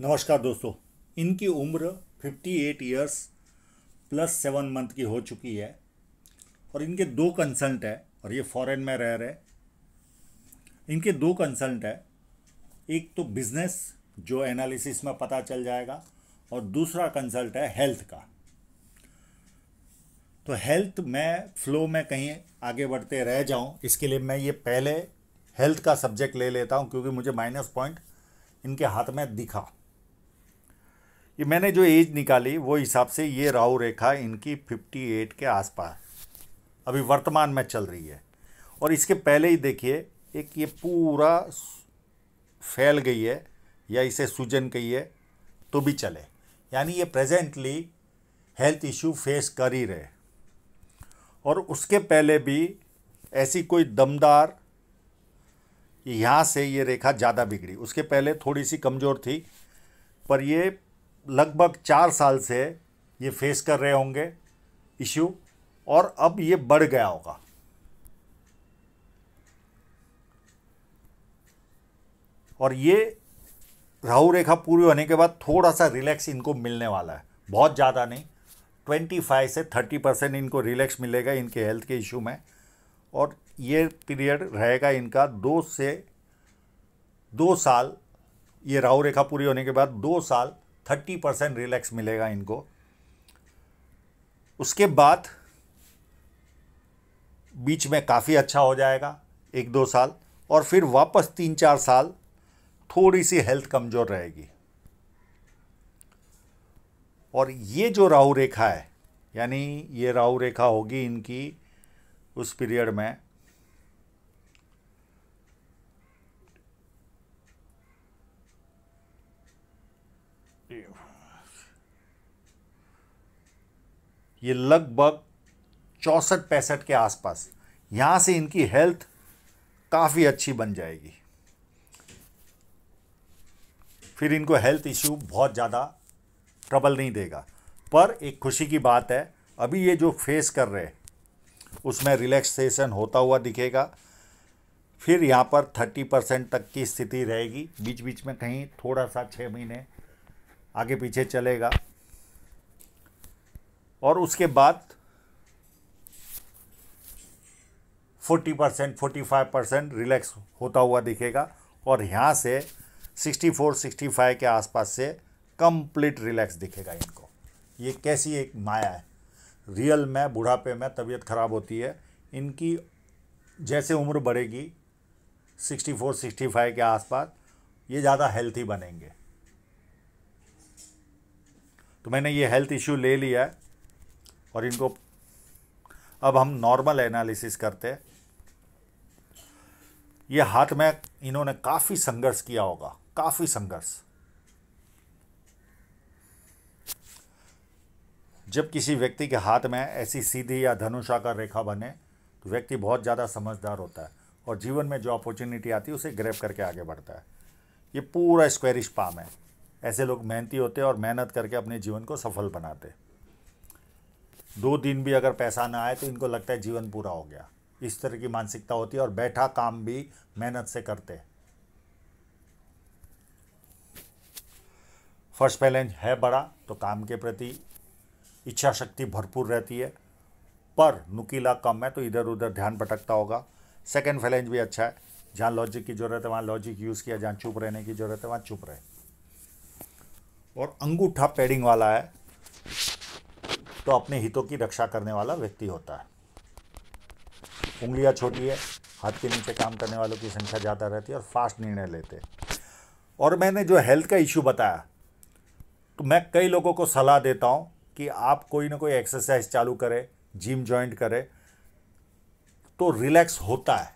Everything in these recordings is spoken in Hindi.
नमस्कार दोस्तों इनकी उम्र 58 ईयर्स प्लस सेवन मंथ की हो चुकी है और इनके दो कंसल्ट हैं और ये फॉरेन में रह रहे इनके दो कंसल्ट हैं एक तो बिजनेस जो एनालिसिस में पता चल जाएगा और दूसरा कंसल्ट है हेल्थ का तो हेल्थ मैं फ्लो में कहीं आगे बढ़ते रह जाऊं इसके लिए मैं ये पहले हेल्थ का सब्जेक्ट ले लेता हूं क्योंकि मुझे माइनस पॉइंट इनके हाथ में दिखा ये मैंने जो एज निकाली वो हिसाब से ये राहु रेखा इनकी 58 के आसपास अभी वर्तमान में चल रही है और इसके पहले ही देखिए एक ये पूरा फैल गई है या इसे सूजन गई है तो भी चले यानी ये प्रेजेंटली हेल्थ इश्यू फेस कर ही रहे और उसके पहले भी ऐसी कोई दमदार यहाँ से ये रेखा ज़्यादा बिगड़ी उसके पहले थोड़ी सी कमज़ोर थी पर ये लगभग चार साल से ये फेस कर रहे होंगे इश्यू और अब ये बढ़ गया होगा और ये राहु रेखा पूरी होने के बाद थोड़ा सा रिलैक्स इनको मिलने वाला है बहुत ज़्यादा नहीं ट्वेंटी फाइव से थर्टी परसेंट इनको रिलैक्स मिलेगा इनके हेल्थ के इश्यू में और ये पीरियड रहेगा इनका दो से दो साल ये राहु रेखा पूरी होने के बाद दो साल थर्टी परसेंट रिलैक्स मिलेगा इनको उसके बाद बीच में काफ़ी अच्छा हो जाएगा एक दो साल और फिर वापस तीन चार साल थोड़ी सी हेल्थ कमज़ोर रहेगी और ये जो राहु रेखा है यानी ये राहु रेखा होगी इनकी उस पीरियड में ये लगभग चौंसठ पैंसठ के आसपास यहाँ से इनकी हेल्थ काफ़ी अच्छी बन जाएगी फिर इनको हेल्थ इश्यू बहुत ज़्यादा ट्रबल नहीं देगा पर एक खुशी की बात है अभी ये जो फेस कर रहे हैं उसमें रिलैक्सेशन होता हुआ दिखेगा फिर यहाँ पर थर्टी परसेंट तक की स्थिति रहेगी बीच बीच में कहीं थोड़ा सा छः महीने आगे पीछे चलेगा और उसके बाद forty percent forty five percent relax होता हुआ दिखेगा और यहाँ से सिक्सटी फोर सिक्सटी फाइव के आसपास से कंप्लीट रिलैक्स दिखेगा इनको ये कैसी एक माया है रियल में बुढ़ापे में तबीयत ख़राब होती है इनकी जैसे उम्र बढ़ेगी सिक्सटी फ़ोर सिक्सटी फाइव के आसपास ये ज़्यादा हेल्थी बनेंगे तो मैंने ये हेल्थ इश्यू ले लिया है और इनको अब हम नॉर्मल एनालिसिस करते हैं ये हाथ में इन्होंने काफ़ी संघर्ष किया होगा काफ़ी संघर्ष जब किसी व्यक्ति के हाथ में ऐसी सीधी या धनुषाकार रेखा बने तो व्यक्ति बहुत ज़्यादा समझदार होता है और जीवन में जो अपॉर्चुनिटी आती है उसे ग्रैप करके आगे बढ़ता है ये पूरा स्क्वेरिश पाम है ऐसे लोग मेहनती होते हैं और मेहनत करके अपने जीवन को सफल बनाते हैं दो दिन भी अगर पैसा ना आए तो इनको लगता है जीवन पूरा हो गया इस तरह की मानसिकता होती है और बैठा काम भी मेहनत से करते फर्स्ट बैलेंस है बड़ा तो काम के प्रति इच्छा शक्ति भरपूर रहती है पर नुकीला कम है तो इधर उधर ध्यान भटकता होगा सेकेंड फैलेंज भी अच्छा है जहाँ लॉजिक की ज़रूरत है वहाँ लॉजिक यूज़ किया जहाँ चुप रहने की ज़रूरत है वहाँ चुप रहे और अंगूठा पैडिंग वाला है तो अपने हितों की रक्षा करने वाला व्यक्ति होता है उंगलियां छोटी है हाथ के नीचे काम करने वालों की संख्या ज़्यादा रहती है और फास्ट निर्णय लेते और मैंने जो हेल्थ का इश्यू बताया तो मैं कई लोगों को सलाह देता हूँ कि आप कोई ना कोई एक्सरसाइज चालू करें जिम ज्वाइंट करें तो रिलैक्स होता है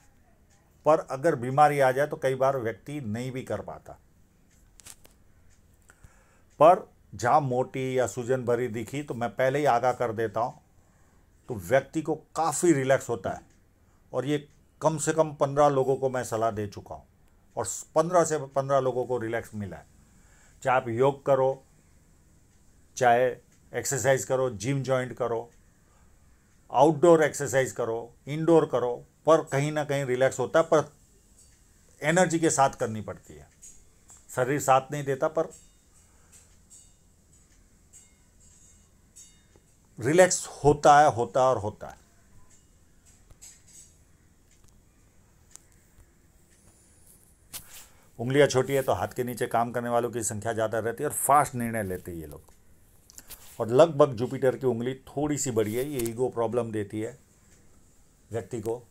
पर अगर बीमारी आ जाए तो कई बार व्यक्ति नहीं भी कर पाता पर जहाँ मोटी या सूजन भरी दिखी तो मैं पहले ही आगाह कर देता हूँ तो व्यक्ति को काफ़ी रिलैक्स होता है और ये कम से कम पंद्रह लोगों को मैं सलाह दे चुका हूँ और पंद्रह से पंद्रह लोगों को रिलैक्स मिला है चाहे आप योग करो चाहे एक्सरसाइज करो जिम ज्वाइंट करो आउटडोर एक्सरसाइज करो इंडोर करो पर कहीं ना कहीं रिलैक्स होता है पर एनर्जी के साथ करनी पड़ती है शरीर साथ नहीं देता पर रिलैक्स होता है होता है और होता है उंगलियां छोटी है तो हाथ के नीचे काम करने वालों की संख्या ज़्यादा रहती है और फास्ट निर्णय लेते हैं ये लोग और लगभग जुपिटर की उंगली थोड़ी सी बड़ी है ये ईगो प्रॉब्लम देती है व्यक्ति को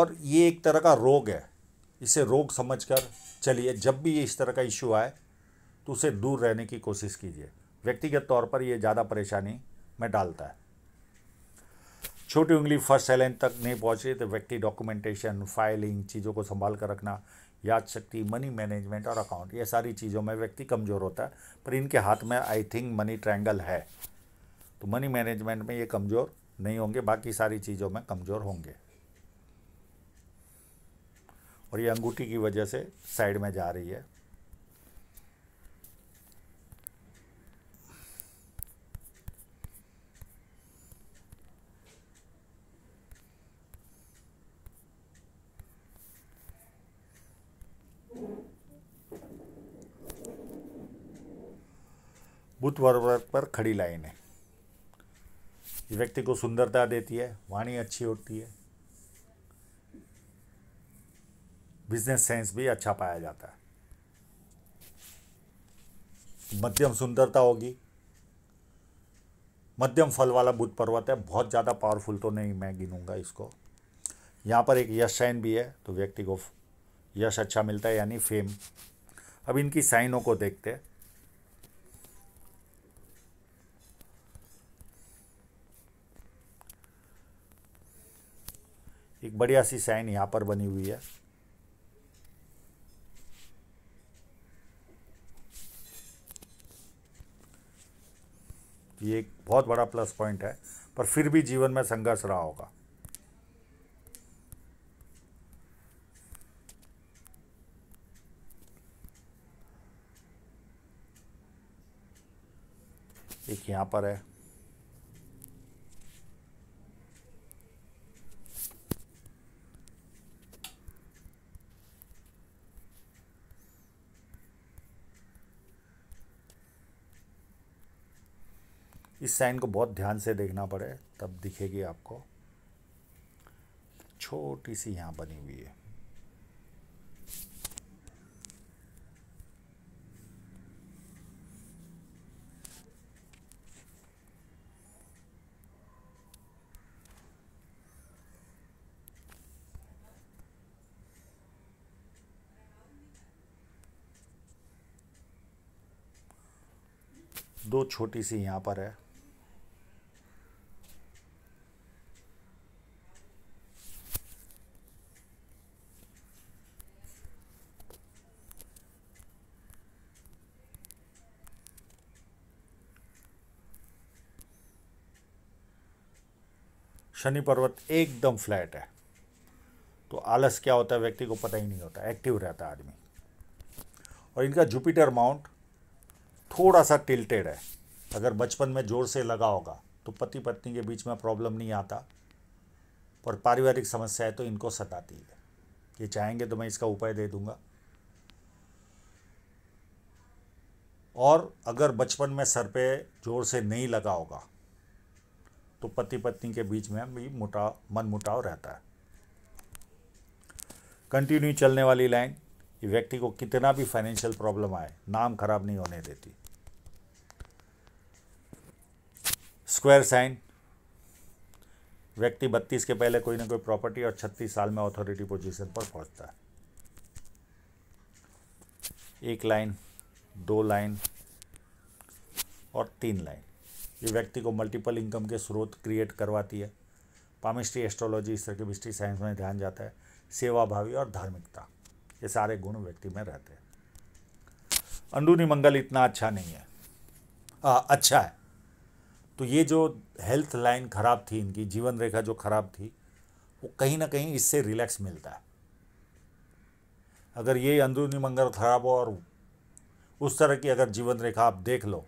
और ये एक तरह का रोग है इसे रोग समझकर चलिए जब भी ये इस तरह का इश्यू आए तो उसे दूर रहने की कोशिश कीजिए व्यक्तिगत तौर पर यह ज़्यादा परेशानी में डालता है छोटी उंगली फर्स्ट साइलेंट तक नहीं पहुँचे तो व्यक्ति डॉक्यूमेंटेशन फाइलिंग चीज़ों को संभाल कर रखना याद शक्ति मनी मैनेजमेंट और अकाउंट ये सारी चीज़ों में व्यक्ति कमज़ोर होता है पर इनके हाथ में आई थिंक मनी ट्रैंगल है तो मनी मैनेजमेंट में ये कमज़ोर नहीं होंगे बाकी सारी चीज़ों में कमज़ोर होंगे और ये अंगूठी की वजह से साइड में जा रही है बुद्ध पर्वत पर खड़ी लाइन है ये व्यक्ति को सुंदरता देती है वाणी अच्छी होती है बिजनेस सेंस भी अच्छा पाया जाता है मध्यम सुंदरता होगी मध्यम फल वाला बुद्ध पर्वत है बहुत ज़्यादा पावरफुल तो नहीं मैं गिनूंगा इसको यहाँ पर एक यश साइन भी है तो व्यक्ति को यश अच्छा मिलता है यानी फेम अब इनकी साइनों को देखते हैं एक बढ़िया सी साइन यहाँ पर बनी हुई है ये एक बहुत बड़ा प्लस पॉइंट है पर फिर भी जीवन में संघर्ष रहा होगा एक यहाँ पर है इस साइन को बहुत ध्यान से देखना पड़े तब दिखेगी आपको छोटी सी यहाँ बनी हुई है दो छोटी सी यहाँ पर है शनि पर्वत एकदम फ्लैट है तो आलस क्या होता है व्यक्ति को पता ही नहीं होता एक्टिव रहता है आदमी और इनका जुपिटर माउंट थोड़ा सा टिल्टेड है अगर बचपन में जोर से लगा होगा तो पति पत्नी के बीच में प्रॉब्लम नहीं आता पर पारिवारिक समस्या है तो इनको सताती है ये चाहेंगे तो मैं इसका उपाय दे दूंगा और अगर बचपन में सर पे जोर से नहीं लगा होगा तो पति पत्नी के बीच में भी मुटाव मन मुटाव रहता है कंटिन्यू चलने वाली लाइन व्यक्ति को कितना भी फाइनेंशियल प्रॉब्लम आए नाम खराब नहीं होने देती स्क्वायर साइन व्यक्ति बत्तीस के पहले कोई ना कोई प्रॉपर्टी और छत्तीस साल में अथॉरिटी पोजीशन पर पहुंचता है एक लाइन दो लाइन और तीन लाइन ये व्यक्ति को मल्टीपल इनकम के स्रोत क्रिएट करवाती है पामिस्ट्री एस्ट्रोलॉजी इस तरह के मिस्ट्री साइंस में ध्यान जाता है सेवाभावी और धार्मिकता ये सारे गुण व्यक्ति में रहते हैं अंडूनी मंगल इतना अच्छा नहीं है आ, अच्छा है तो ये जो हेल्थ लाइन खराब थी इनकी जीवन रेखा जो खराब थी वो कहीं ना कहीं इससे रिलैक्स मिलता है अगर ये अंदरूनी मंगल खराब हो और उस तरह की अगर जीवन रेखा आप देख लो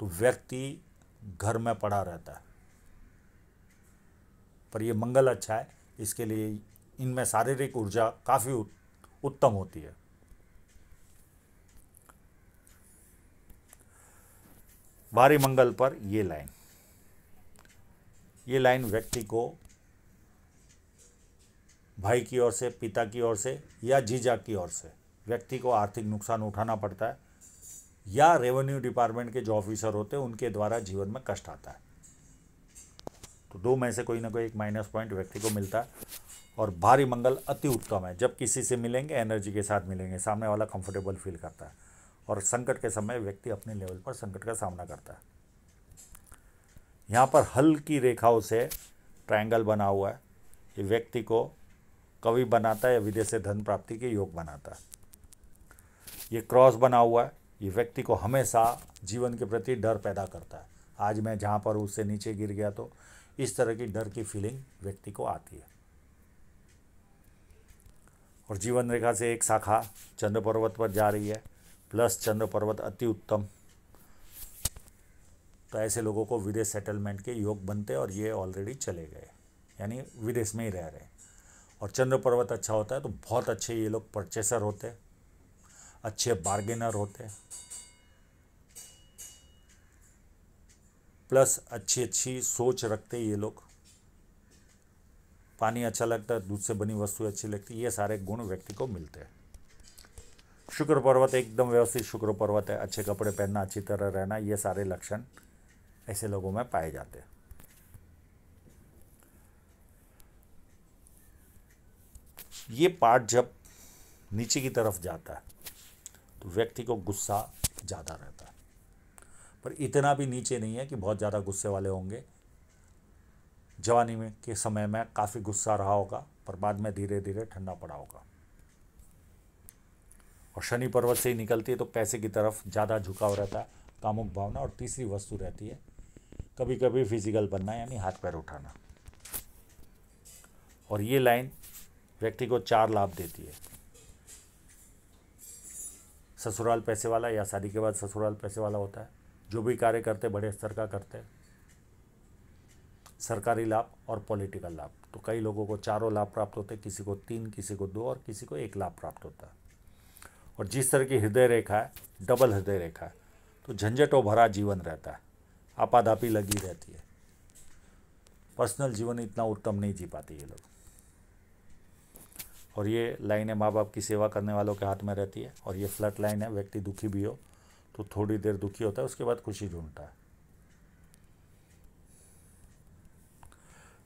तो व्यक्ति घर में पड़ा रहता है पर ये मंगल अच्छा है इसके लिए इनमें शारीरिक ऊर्जा काफ़ी उत्तम होती है भारी मंगल पर ये लाइन ये लाइन व्यक्ति को भाई की ओर से पिता की ओर से या जीजा की ओर से व्यक्ति को आर्थिक नुकसान उठाना पड़ता है या रेवेन्यू डिपार्टमेंट के जो ऑफिसर होते हैं उनके द्वारा जीवन में कष्ट आता है तो दो में से कोई ना कोई एक माइनस पॉइंट व्यक्ति को मिलता है और भारी मंगल अति उत्तम है जब किसी से मिलेंगे एनर्जी के साथ मिलेंगे सामने वाला कंफर्टेबल फील करता है और संकट के समय व्यक्ति अपने लेवल पर संकट का सामना करता है यहाँ पर हल की रेखाओं से ट्रायंगल बना हुआ है ये व्यक्ति को कवि बनाता है या विदेश से धन प्राप्ति के योग बनाता है ये क्रॉस बना हुआ है ये व्यक्ति को हमेशा जीवन के प्रति डर पैदा करता है आज मैं जहाँ पर उससे नीचे गिर गया तो इस तरह की डर की फीलिंग व्यक्ति को आती है और जीवन रेखा से एक शाखा चंद्र पर्वत पर जा रही है प्लस चंद्र पर्वत अति उत्तम तो ऐसे लोगों को विदेश सेटलमेंट के योग बनते और ये ऑलरेडी चले गए यानी विदेश में ही रह रहे हैं और चंद्र पर्वत अच्छा होता है तो बहुत अच्छे ये लोग परचेसर होते हैं अच्छे बार्गेनर होते हैं प्लस अच्छी अच्छी सोच रखते ये लोग पानी अच्छा लगता है दूध से बनी वस्तु अच्छी लगती ये सारे गुण व्यक्ति को मिलते हैं शुक्र पर्वत एकदम व्यवस्थित शुक्र पर्वत है अच्छे कपड़े पहनना अच्छी तरह रहना ये सारे लक्षण ऐसे लोगों में पाए जाते हैं ये पार्ट जब नीचे की तरफ जाता है व्यक्ति को गुस्सा ज़्यादा रहता है पर इतना भी नीचे नहीं है कि बहुत ज़्यादा गुस्से वाले होंगे जवानी में के समय में काफ़ी गुस्सा रहा होगा पर बाद में धीरे धीरे ठंडा पड़ा होगा और शनि पर्वत से ही निकलती है तो पैसे की तरफ ज़्यादा झुकाव रहता है कामुक भावना और तीसरी वस्तु रहती है कभी कभी फिजिकल बनना यानी हाथ पैर उठाना और ये लाइन व्यक्ति को चार लाभ देती है ससुराल पैसे वाला या शादी के बाद ससुराल पैसे वाला होता है जो भी कार्य करते बड़े स्तर का करते सरकारी लाभ और पॉलिटिकल लाभ तो कई लोगों को चारों लाभ प्राप्त होते किसी को तीन किसी को दो और किसी को एक लाभ प्राप्त होता है और जिस तरह की हृदय रेखा है डबल हृदय रेखा है तो झंझटों भरा जीवन रहता है आपाधापी लगी रहती है पर्सनल जीवन इतना उत्तम नहीं जी पाते ये लोग और ये लाइन है माँ बाप की सेवा करने वालों के हाथ में रहती है और ये फ्लट लाइन है व्यक्ति दुखी भी हो तो थोड़ी देर दुखी होता है उसके बाद खुशी ढूंढता है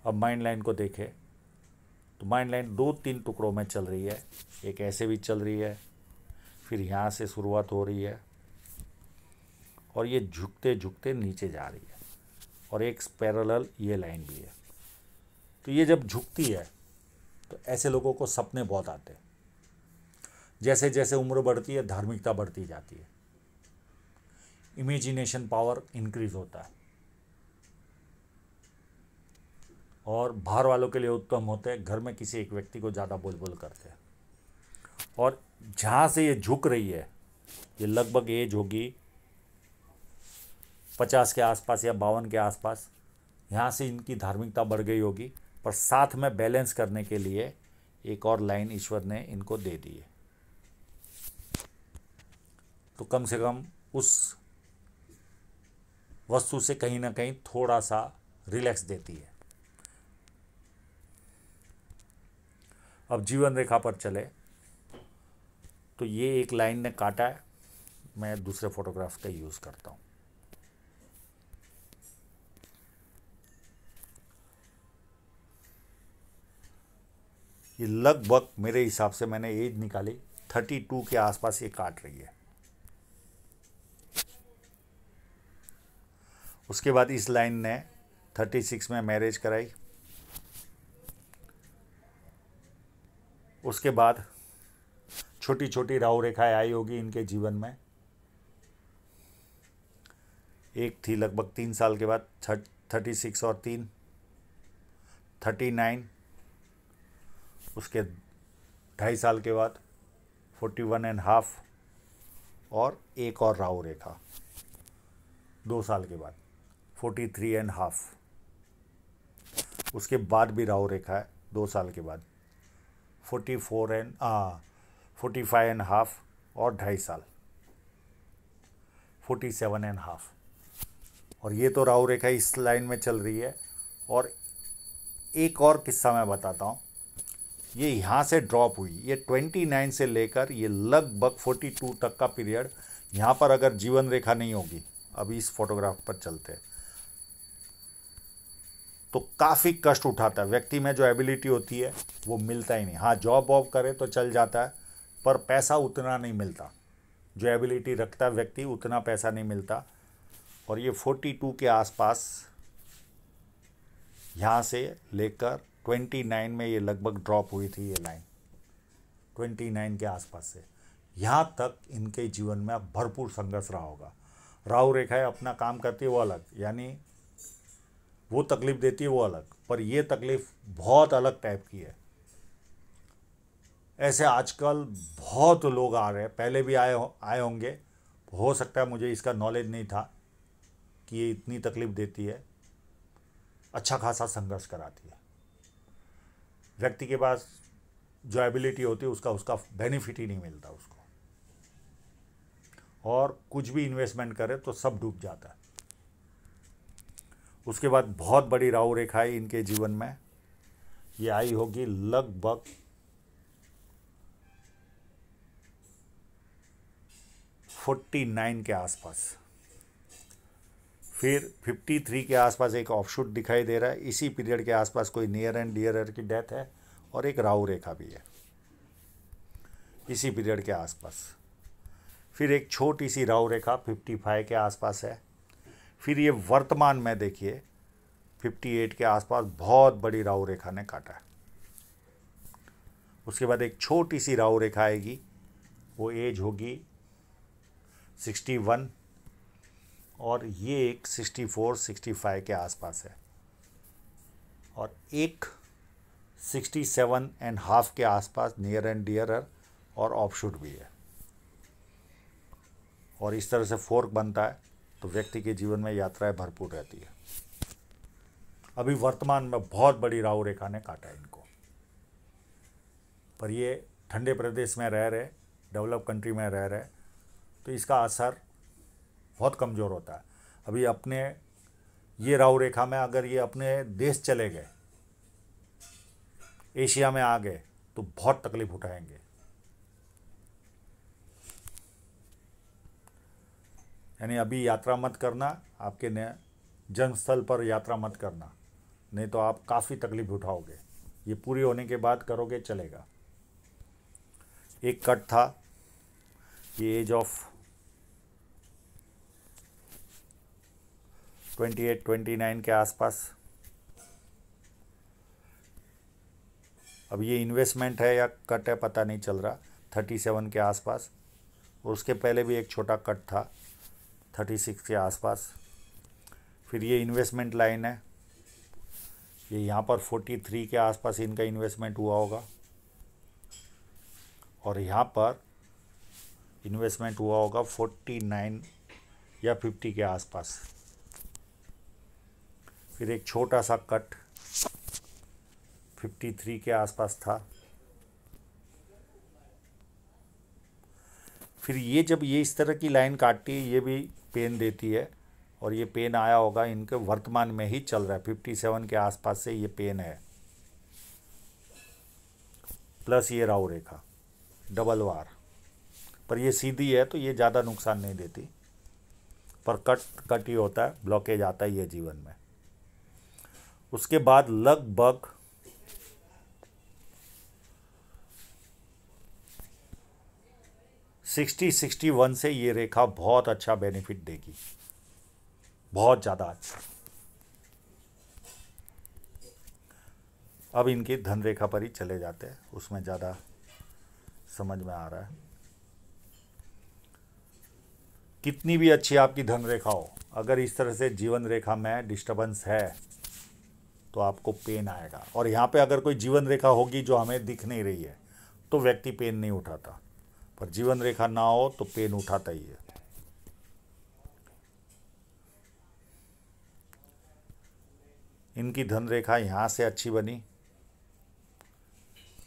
अब माइंड लाइन को देखें तो माइंड लाइन दो तीन टुकड़ों में चल रही है एक ऐसे भी चल रही है फिर यहाँ से शुरुआत हो रही है और ये झुकते झुकते नीचे जा रही है और एक पैरल ये लाइन भी है तो ये जब झुकती है तो ऐसे लोगों को सपने बहुत आते हैं जैसे जैसे उम्र बढ़ती है धार्मिकता बढ़ती जाती है इमेजिनेशन पावर इंक्रीज होता है और बाहर वालों के लिए उत्तम होते हैं घर में किसी एक व्यक्ति को ज़्यादा बोल बोल करते हैं और जहाँ से ये झुक रही है ये लगभग एज होगी पचास के आसपास या बावन के आसपास यहाँ से इनकी धार्मिकता बढ़ गई होगी पर साथ में बैलेंस करने के लिए एक और लाइन ईश्वर ने इनको दे दी है तो कम से कम उस वस्तु से कहीं ना कहीं थोड़ा सा रिलैक्स देती है अब जीवन रेखा पर चले तो ये एक लाइन ने काटा है मैं दूसरे फोटोग्राफ का यूज़ करता हूँ ये लगभग मेरे हिसाब से मैंने एज निकाली थर्टी टू के आसपास ये काट रही है उसके बाद इस लाइन ने थर्टी सिक्स में मैरिज कराई उसके बाद छोटी छोटी राहु रेखाएं आई होगी इनके जीवन में एक थी लगभग तीन साल के बाद थर्टी सिक्स और तीन थर्टी नाइन उसके ढाई साल के बाद फोर्टी वन एंड हाफ और एक और राहु रेखा दो साल के बाद फोर्टी थ्री एंड हाफ उसके बाद भी राहु रेखा है दो साल के बाद forty four and forty five and half और ढाई साल फोर्टी सेवन एंड हाफ और ये तो राहु रेखा इस लाइन में चल रही है और एक और किस्सा मैं बताता हूँ ये यहाँ से ड्रॉप हुई ये 29 से लेकर ये लगभग 42 तक का पीरियड यहाँ पर अगर जीवन रेखा नहीं होगी अभी इस फोटोग्राफ पर चलते हैं तो काफ़ी कष्ट उठाता है व्यक्ति में जो एबिलिटी होती है वो मिलता ही नहीं हाँ जॉब वॉब करे तो चल जाता है पर पैसा उतना नहीं मिलता जो एबिलिटी रखता व्यक्ति उतना पैसा नहीं मिलता और ये 42 के आसपास यहाँ से लेकर 29 में ये लगभग ड्रॉप हुई थी ये लाइन 29 के आसपास से यहाँ तक इनके जीवन में अब भरपूर संघर्ष रहा होगा राहु रेखाएं अपना काम करती है वो अलग यानी वो तकलीफ देती है वो अलग पर ये तकलीफ बहुत अलग टाइप की है ऐसे आजकल बहुत लोग आ रहे हैं पहले भी आए हो, आए होंगे हो सकता है मुझे इसका नॉलेज नहीं था कि ये इतनी तकलीफ देती है अच्छा खासा संघर्ष कराती है व्यक्ति के पास जो एबिलिटी होती है उसका उसका बेनिफिट ही नहीं मिलता उसको और कुछ भी इन्वेस्टमेंट करे तो सब डूब जाता है उसके बाद बहुत बड़ी राहु रेखा आई इनके जीवन में ये आई होगी लगभग फोर्टी नाइन के आसपास फिर 53 के आसपास एक ऑफशूट दिखाई दे रहा है इसी पीरियड के आसपास कोई नियर एंड डियर की डेथ है और एक राहु रेखा भी है इसी पीरियड के आसपास फिर एक छोटी सी राहु रेखा 55 के आसपास है फिर ये वर्तमान में देखिए 58 के आसपास बहुत बड़ी राहु रेखा ने काटा है उसके बाद एक छोटी सी राहु रेखा आएगी वो एज होगी 61 और ये एक 64, 65 के आसपास है और एक 67 एंड हाफ के आसपास नियर एंड डियर और ऑफशूट भी है और इस तरह से फोर्क बनता है तो व्यक्ति के जीवन में यात्राएं भरपूर रहती है अभी वर्तमान में बहुत बड़ी राहु रेखा ने काटा है इनको पर ये ठंडे प्रदेश में रह रहे डेवलप कंट्री में रह रहे तो इसका असर बहुत कमज़ोर होता है अभी अपने ये राव रेखा में अगर ये अपने देश चले गए एशिया में आ गए तो बहुत तकलीफ उठाएंगे यानी अभी यात्रा मत करना आपके जन्मस्थल पर यात्रा मत करना नहीं तो आप काफ़ी तकलीफ उठाओगे ये पूरी होने के बाद करोगे चलेगा एक कट था ये age of twenty eight twenty nine के आसपास अब ये इन्वेस्टमेंट है या कट है पता नहीं चल रहा थर्टी सेवन के आसपास और उसके पहले भी एक छोटा कट था थर्टी सिक्स के आसपास फिर ये इन्वेस्टमेंट लाइन है ये यहाँ पर फोर्टी थ्री के आसपास इनका इन्वेस्टमेंट हुआ होगा और यहाँ पर इन्वेस्टमेंट हुआ होगा फोर्टी नाइन या फिफ्टी के आसपास फिर एक छोटा सा कट 53 के आसपास था फिर ये जब ये इस तरह की लाइन काटती है ये भी पेन देती है और ये पेन आया होगा इनके वर्तमान में ही चल रहा है फिफ्टी सेवन के आसपास से ये पेन है प्लस ये राव रेखा डबल वार पर ये सीधी है तो ये ज़्यादा नुकसान नहीं देती पर कट कट ही होता है ब्लॉकेज आता ही है जीवन में उसके बाद लगभग सिक्सटी सिक्सटी वन से ये रेखा बहुत अच्छा बेनिफिट देगी बहुत ज़्यादा अच्छा अब इनकी धन रेखा पर ही चले जाते हैं उसमें ज़्यादा समझ में आ रहा है कितनी भी अच्छी आपकी धन रेखा हो अगर इस तरह से जीवन रेखा में डिस्टरबेंस है तो आपको पेन आएगा और यहाँ पे अगर कोई जीवन रेखा होगी जो हमें दिख नहीं रही है तो व्यक्ति पेन नहीं उठाता पर जीवन रेखा ना हो तो पेन उठाता ही है इनकी धन रेखा यहाँ से अच्छी बनी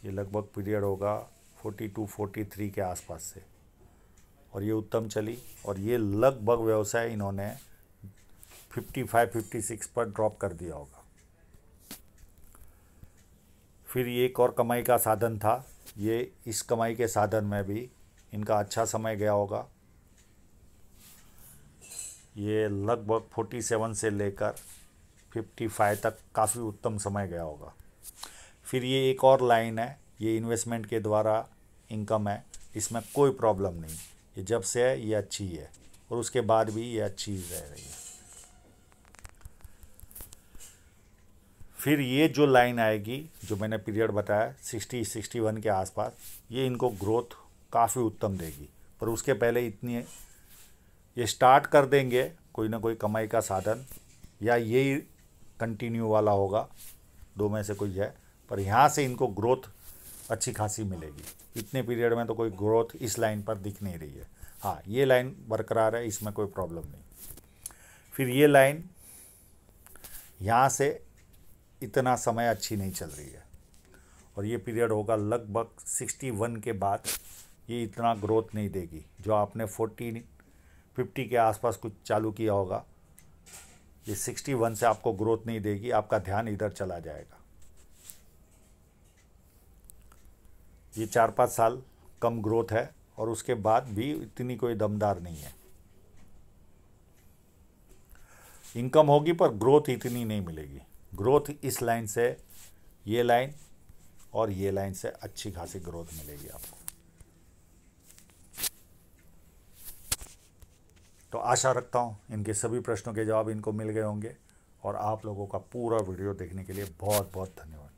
ये लगभग पीरियड होगा 42 43 के आसपास से और ये उत्तम चली और ये लगभग व्यवसाय इन्होंने 55 56 पर ड्रॉप कर दिया होगा फिर एक और कमाई का साधन था ये इस कमाई के साधन में भी इनका अच्छा समय गया होगा ये लगभग 47 से लेकर 55 तक काफ़ी उत्तम समय गया होगा फिर ये एक और लाइन है ये इन्वेस्टमेंट के द्वारा इनकम है इसमें कोई प्रॉब्लम नहीं ये जब से है ये अच्छी है और उसके बाद भी ये अच्छी रह रही है फिर ये जो लाइन आएगी जो मैंने पीरियड बताया सिक्सटी सिक्सटी वन के आसपास ये इनको ग्रोथ काफ़ी उत्तम देगी पर उसके पहले इतनी ये स्टार्ट कर देंगे कोई ना कोई कमाई का साधन या यही कंटिन्यू वाला होगा दो में से कोई है पर यहाँ से इनको ग्रोथ अच्छी खासी मिलेगी इतने पीरियड में तो कोई ग्रोथ इस लाइन पर दिख नहीं रही है हाँ ये लाइन बरकरार है इसमें कोई प्रॉब्लम नहीं फिर ये लाइन यहाँ से इतना समय अच्छी नहीं चल रही है और ये पीरियड होगा लगभग सिक्सटी वन के बाद ये इतना ग्रोथ नहीं देगी जो आपने 40 फिफ्टी के आसपास कुछ चालू किया होगा ये सिक्सटी वन से आपको ग्रोथ नहीं देगी आपका ध्यान इधर चला जाएगा ये चार पाँच साल कम ग्रोथ है और उसके बाद भी इतनी कोई दमदार नहीं है इनकम होगी पर ग्रोथ इतनी नहीं मिलेगी ग्रोथ इस लाइन से ये लाइन और ये लाइन से अच्छी खासी ग्रोथ मिलेगी आपको तो आशा रखता हूँ इनके सभी प्रश्नों के जवाब इनको मिल गए होंगे और आप लोगों का पूरा वीडियो देखने के लिए बहुत बहुत धन्यवाद